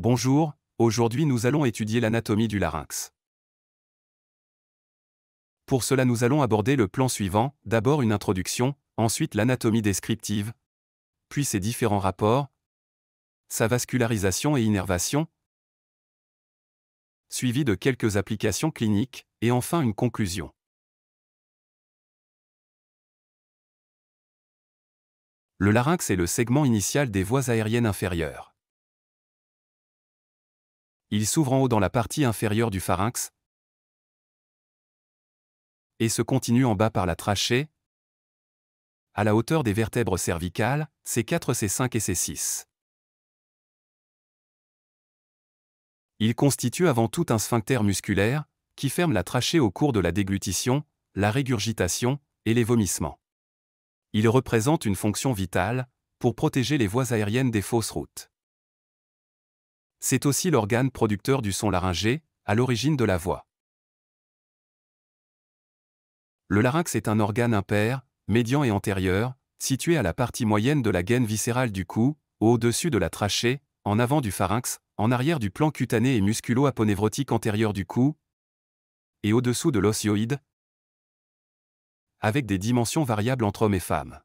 Bonjour, aujourd'hui nous allons étudier l'anatomie du larynx. Pour cela nous allons aborder le plan suivant, d'abord une introduction, ensuite l'anatomie descriptive, puis ses différents rapports, sa vascularisation et innervation, suivi de quelques applications cliniques, et enfin une conclusion. Le larynx est le segment initial des voies aériennes inférieures il s'ouvre en haut dans la partie inférieure du pharynx et se continue en bas par la trachée, à la hauteur des vertèbres cervicales, C4, C5 et C6. Il constitue avant tout un sphincter musculaire, qui ferme la trachée au cours de la déglutition, la régurgitation et les vomissements. Il représente une fonction vitale, pour protéger les voies aériennes des fausses routes. C'est aussi l'organe producteur du son laryngé, à l'origine de la voix. Le larynx est un organe impair, médian et antérieur, situé à la partie moyenne de la gaine viscérale du cou, au-dessus de la trachée, en avant du pharynx, en arrière du plan cutané et musculo-aponévrotique antérieur du cou, et au-dessous de l'osioïde, avec des dimensions variables entre hommes et femmes.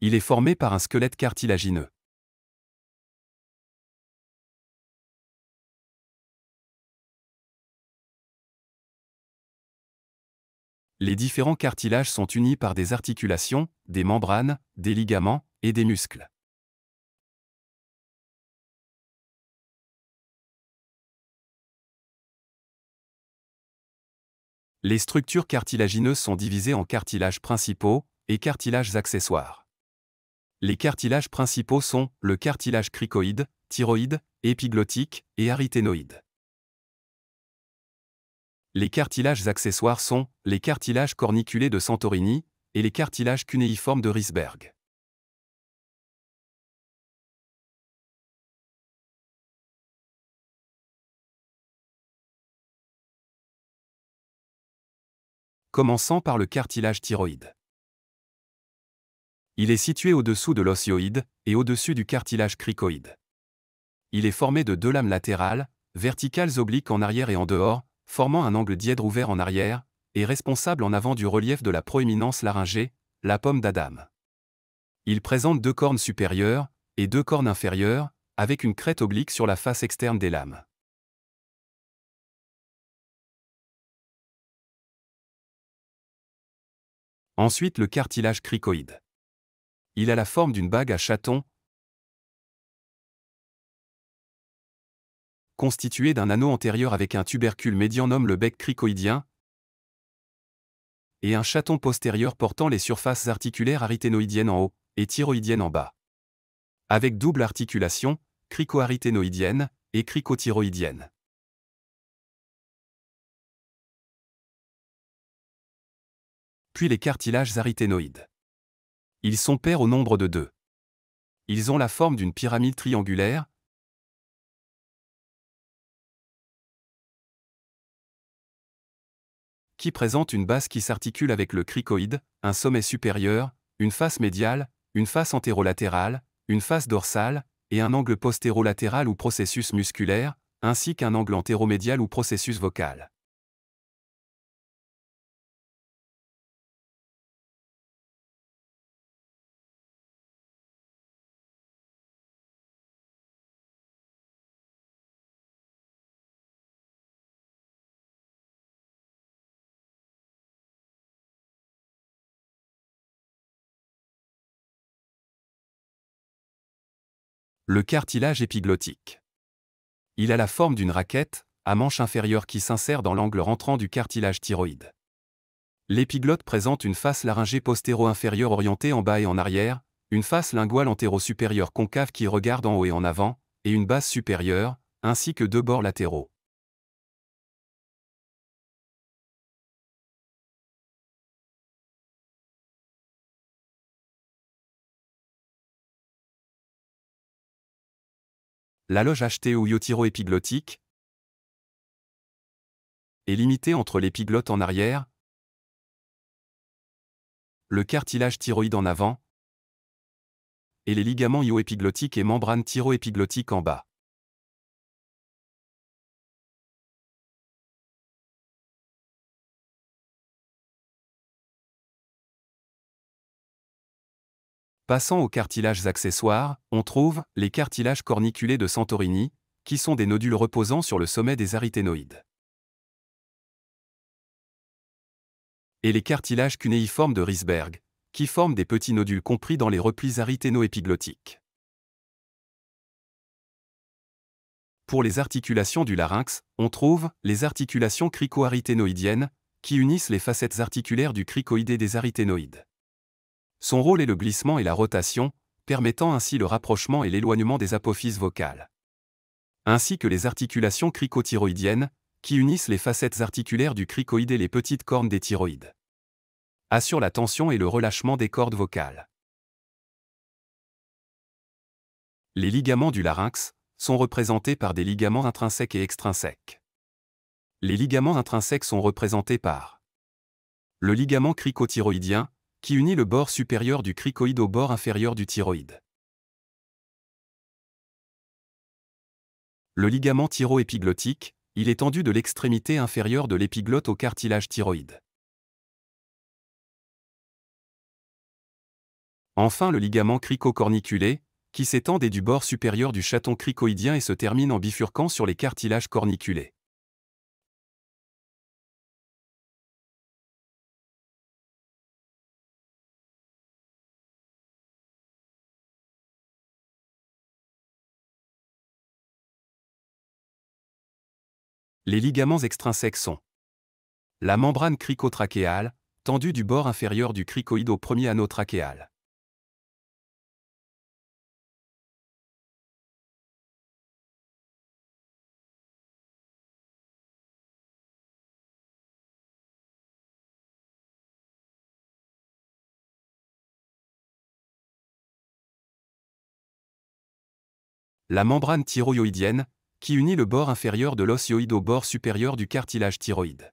Il est formé par un squelette cartilagineux. Les différents cartilages sont unis par des articulations, des membranes, des ligaments et des muscles. Les structures cartilagineuses sont divisées en cartilages principaux et cartilages accessoires. Les cartilages principaux sont le cartilage cricoïde, thyroïde, épiglottique et aryténoïde. Les cartilages accessoires sont les cartilages corniculés de Santorini et les cartilages cunéiformes de Risberg. Commençons par le cartilage thyroïde. Il est situé au-dessous de l'osioïde et au-dessus du cartilage cricoïde. Il est formé de deux lames latérales, verticales obliques en arrière et en dehors, formant un angle dièdre ouvert en arrière, et responsable en avant du relief de la proéminence laryngée, la pomme d'Adam. Il présente deux cornes supérieures et deux cornes inférieures, avec une crête oblique sur la face externe des lames. Ensuite le cartilage cricoïde. Il a la forme d'une bague à chaton, constitué d'un anneau antérieur avec un tubercule médian nommé le bec cricoïdien et un chaton postérieur portant les surfaces articulaires aryténoïdiennes en haut et thyroïdiennes en bas. Avec double articulation, cricoaryténoïdienne et cricothyroïdienne. Puis les cartilages aryténoïdes. Ils sont pairs au nombre de deux. Ils ont la forme d'une pyramide triangulaire. qui présente une base qui s'articule avec le cricoïde, un sommet supérieur, une face médiale, une face antérolatérale, une face dorsale, et un angle postérolatéral ou processus musculaire, ainsi qu'un angle antéromédial ou processus vocal. le cartilage épiglottique. Il a la forme d'une raquette, à manche inférieure qui s'insère dans l'angle rentrant du cartilage thyroïde. L'épiglotte présente une face laryngée postéro-inférieure orientée en bas et en arrière, une face linguale antéro-supérieure concave qui regarde en haut et en avant, et une base supérieure, ainsi que deux bords latéraux. La loge achetée au épiglottique est limitée entre l'épiglotte en arrière, le cartilage thyroïde en avant et les ligaments ioépiglottiques et membranes thyroépiglottiques en bas. Passant aux cartilages accessoires, on trouve les cartilages corniculés de Santorini, qui sont des nodules reposant sur le sommet des aryténoïdes. Et les cartilages cunéiformes de Risberg, qui forment des petits nodules compris dans les replis aryténo Pour les articulations du larynx, on trouve les articulations cricoaryténoïdiennes, qui unissent les facettes articulaires du cricoïdé des aryténoïdes. Son rôle est le glissement et la rotation, permettant ainsi le rapprochement et l'éloignement des apophyses vocales. Ainsi que les articulations cricothyroïdiennes, qui unissent les facettes articulaires du cricoïde et les petites cornes des thyroïdes. Assure la tension et le relâchement des cordes vocales. Les ligaments du larynx sont représentés par des ligaments intrinsèques et extrinsèques. Les ligaments intrinsèques sont représentés par le ligament cricothyroïdien, qui unit le bord supérieur du cricoïde au bord inférieur du thyroïde. Le ligament thyroépiglottique, il est tendu de l'extrémité inférieure de l'épiglotte au cartilage thyroïde. Enfin le ligament crico-corniculé, qui s'étend du bord supérieur du chaton cricoïdien et se termine en bifurquant sur les cartilages corniculés. Les ligaments extrinsèques sont la membrane cricotrachéale, tendue du bord inférieur du cricoïde au premier anneau trachéal. La membrane thyroïdienne, qui unit le bord inférieur de l'osioïde au bord supérieur du cartilage thyroïde.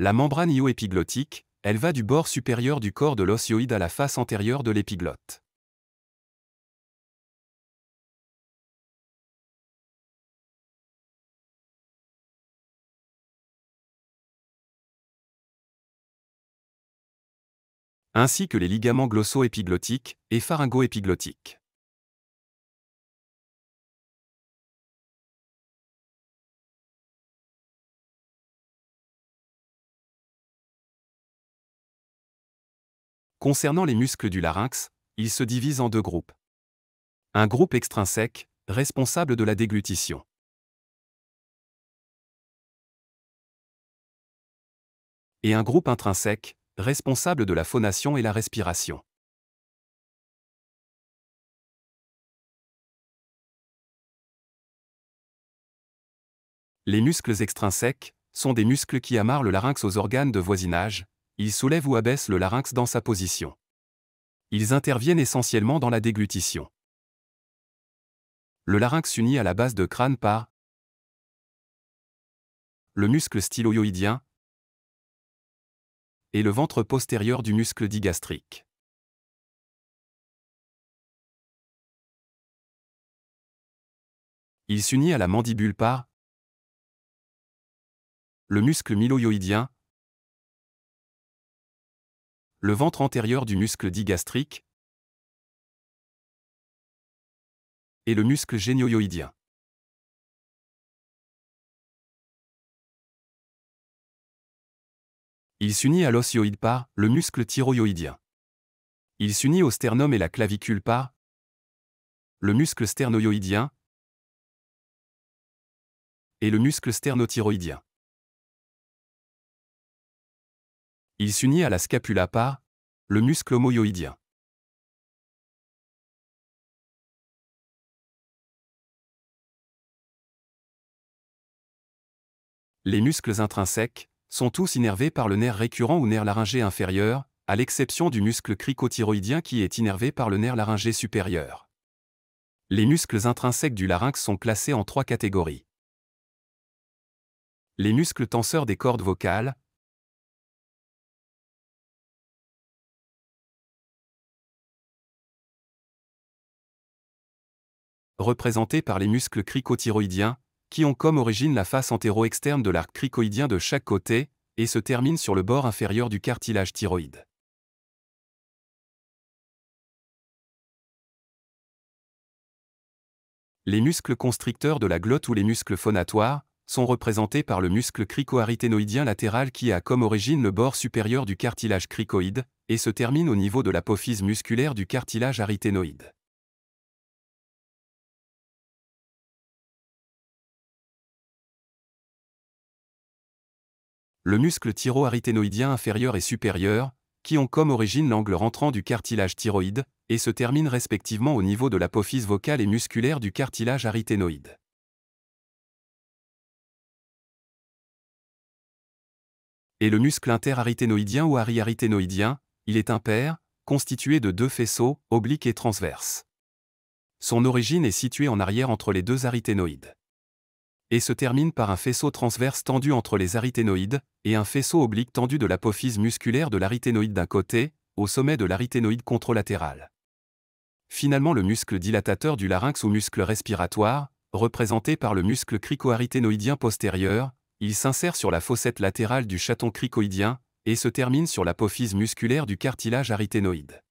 La membrane ioépiglottique, elle va du bord supérieur du corps de l'osioïde à la face antérieure de l'épiglotte. ainsi que les ligaments glosso-épiglottiques et pharyngo-épiglottiques. Concernant les muscles du larynx, ils se divisent en deux groupes. Un groupe extrinsèque, responsable de la déglutition. Et un groupe intrinsèque, responsable de la phonation et la respiration. Les muscles extrinsèques sont des muscles qui amarrent le larynx aux organes de voisinage, ils soulèvent ou abaissent le larynx dans sa position. Ils interviennent essentiellement dans la déglutition. Le larynx s'unit à la base de crâne par le muscle styloïdien, et le ventre postérieur du muscle digastrique. Il s'unit à la mandibule par le muscle myloïdien, le ventre antérieur du muscle digastrique et le muscle génioïdien. Il s'unit à l'osioïde par le muscle thyroïdien. Il s'unit au sternum et la clavicule par le muscle sternoïdien et le muscle sternothyroïdien. Il s'unit à la scapula par le muscle homoïdien. Les muscles intrinsèques sont tous innervés par le nerf récurrent ou nerf laryngé inférieur, à l'exception du muscle cricothyroïdien qui est innervé par le nerf laryngé supérieur. Les muscles intrinsèques du larynx sont classés en trois catégories. Les muscles tenseurs des cordes vocales, représentés par les muscles cricothyroïdiens, qui ont comme origine la face entéro externe de l'arc cricoïdien de chaque côté, et se terminent sur le bord inférieur du cartilage thyroïde. Les muscles constricteurs de la glotte ou les muscles phonatoires sont représentés par le muscle cricoaryténoïdien latéral qui a comme origine le bord supérieur du cartilage cricoïde et se termine au niveau de l'apophyse musculaire du cartilage aryténoïde. le muscle thyroaryténoïdien inférieur et supérieur, qui ont comme origine l'angle rentrant du cartilage thyroïde, et se terminent respectivement au niveau de l'apophyse vocale et musculaire du cartilage aryténoïde. Et le muscle interaryténoïdien ou ariariténoïdien, il est impair, constitué de deux faisceaux, obliques et transverses. Son origine est située en arrière entre les deux aryténoïdes et se termine par un faisceau transverse tendu entre les aryténoïdes, et un faisceau oblique tendu de l'apophyse musculaire de l'aryténoïde d'un côté, au sommet de l'aryténoïde contralatéral. Finalement le muscle dilatateur du larynx ou muscle respiratoire, représenté par le muscle cricoaryténoïdien postérieur, il s'insère sur la fossette latérale du chaton cricoïdien, et se termine sur l'apophyse musculaire du cartilage aryténoïde.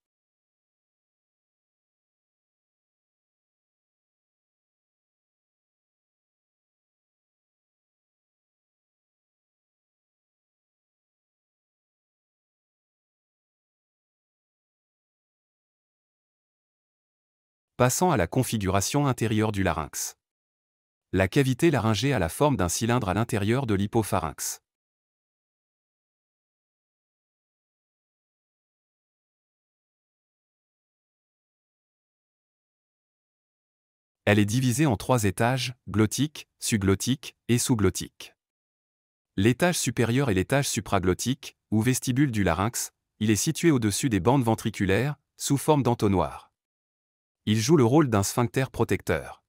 passant à la configuration intérieure du larynx. La cavité laryngée a la forme d'un cylindre à l'intérieur de l'hypopharynx. Elle est divisée en trois étages, glottique, suglottique et sous-glottique. L'étage supérieur est l'étage supraglottique, ou vestibule du larynx, il est situé au-dessus des bandes ventriculaires, sous forme d'entonnoir il joue le rôle d'un sphincter protecteur.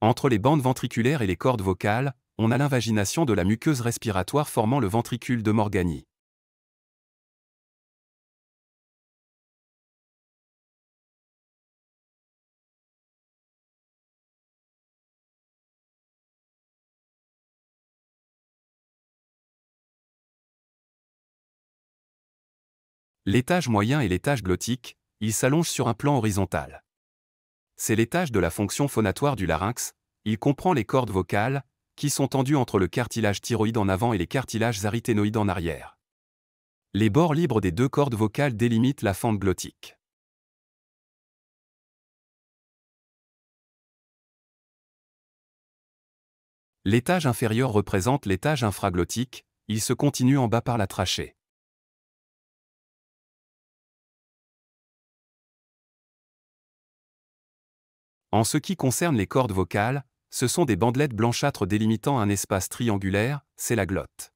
Entre les bandes ventriculaires et les cordes vocales, on a l'invagination de la muqueuse respiratoire formant le ventricule de Morgani. L'étage moyen et l'étage glottique, ils s'allongent sur un plan horizontal c'est l'étage de la fonction phonatoire du larynx, il comprend les cordes vocales, qui sont tendues entre le cartilage thyroïde en avant et les cartilages aryténoïdes en arrière. Les bords libres des deux cordes vocales délimitent la fente glottique. L'étage inférieur représente l'étage infraglottique, il se continue en bas par la trachée. En ce qui concerne les cordes vocales, ce sont des bandelettes blanchâtres délimitant un espace triangulaire, c'est la glotte.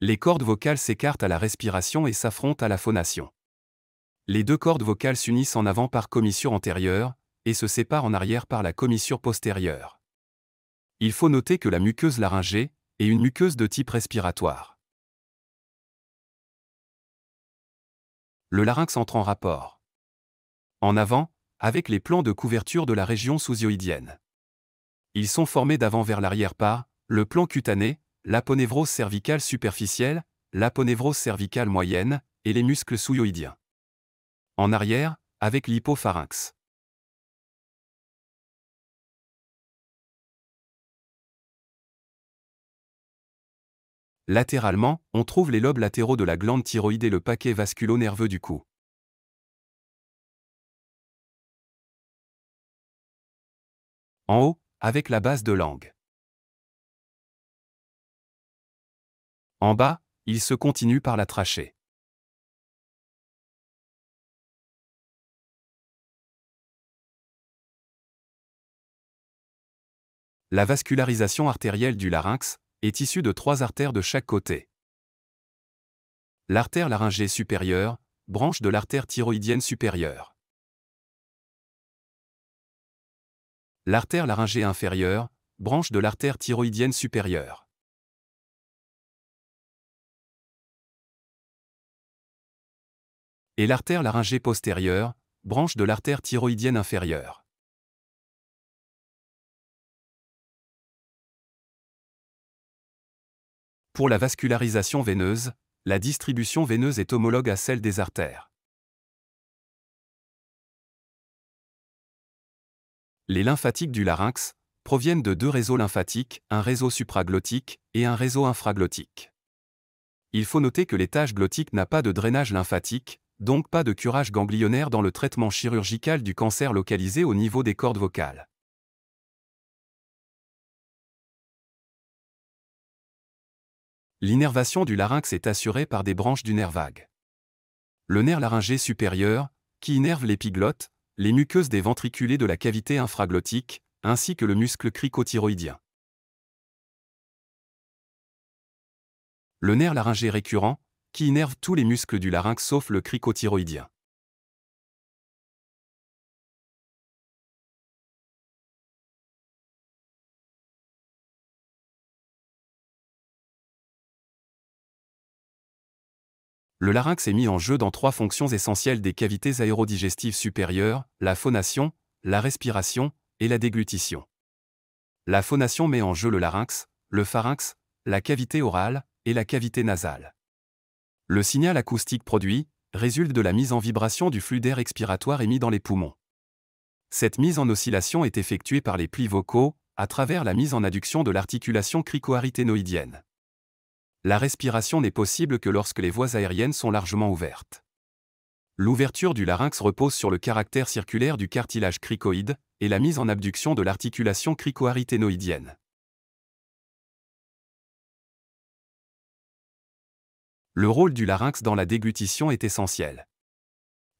Les cordes vocales s'écartent à la respiration et s'affrontent à la phonation. Les deux cordes vocales s'unissent en avant par commissure antérieure et se séparent en arrière par la commissure postérieure. Il faut noter que la muqueuse laryngée est une muqueuse de type respiratoire. le larynx entre en rapport. En avant, avec les plans de couverture de la région sous-yoïdienne. Ils sont formés d'avant vers l'arrière par le plan cutané, l'aponévrose cervicale superficielle, l'aponévrose cervicale moyenne et les muscles sous-yoïdiens. En arrière, avec l'hypopharynx. Latéralement, on trouve les lobes latéraux de la glande thyroïde et le paquet vasculo-nerveux du cou. En haut, avec la base de langue. En bas, il se continue par la trachée. La vascularisation artérielle du larynx, est issu de trois artères de chaque côté. L'artère laryngée supérieure, branche de l'artère thyroïdienne supérieure. L'artère laryngée inférieure, branche de l'artère thyroïdienne supérieure. Et l'artère laryngée postérieure, branche de l'artère thyroïdienne inférieure. Pour la vascularisation veineuse, la distribution veineuse est homologue à celle des artères. Les lymphatiques du larynx proviennent de deux réseaux lymphatiques, un réseau supraglottique et un réseau infraglottique. Il faut noter que l'étage glottique n'a pas de drainage lymphatique, donc pas de curage ganglionnaire dans le traitement chirurgical du cancer localisé au niveau des cordes vocales. L'innervation du larynx est assurée par des branches du nerf vague. Le nerf laryngé supérieur, qui innerve l'épiglotte, les muqueuses des ventriculés de la cavité infraglottique, ainsi que le muscle cricothyroïdien. Le nerf laryngé récurrent, qui innerve tous les muscles du larynx sauf le cricothyroïdien. le larynx est mis en jeu dans trois fonctions essentielles des cavités aérodigestives supérieures, la phonation, la respiration et la déglutition. La phonation met en jeu le larynx, le pharynx, la cavité orale et la cavité nasale. Le signal acoustique produit résulte de la mise en vibration du flux d'air expiratoire émis dans les poumons. Cette mise en oscillation est effectuée par les plis vocaux, à travers la mise en adduction de l'articulation cricoaryténoïdienne la respiration n'est possible que lorsque les voies aériennes sont largement ouvertes. L'ouverture du larynx repose sur le caractère circulaire du cartilage cricoïde et la mise en abduction de l'articulation cricoaryténoïdienne. Le rôle du larynx dans la déglutition est essentiel.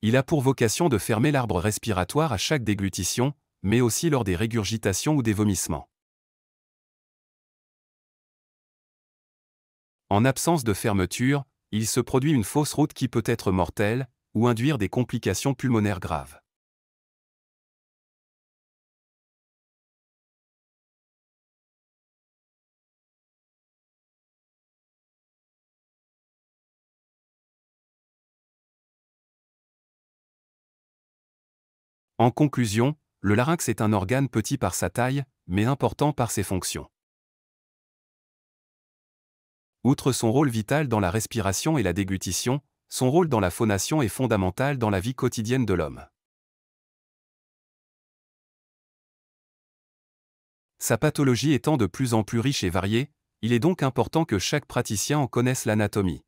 Il a pour vocation de fermer l'arbre respiratoire à chaque déglutition, mais aussi lors des régurgitations ou des vomissements. En absence de fermeture, il se produit une fausse route qui peut être mortelle, ou induire des complications pulmonaires graves. En conclusion, le larynx est un organe petit par sa taille, mais important par ses fonctions. Outre son rôle vital dans la respiration et la déglutition, son rôle dans la phonation est fondamental dans la vie quotidienne de l'homme. Sa pathologie étant de plus en plus riche et variée, il est donc important que chaque praticien en connaisse l'anatomie.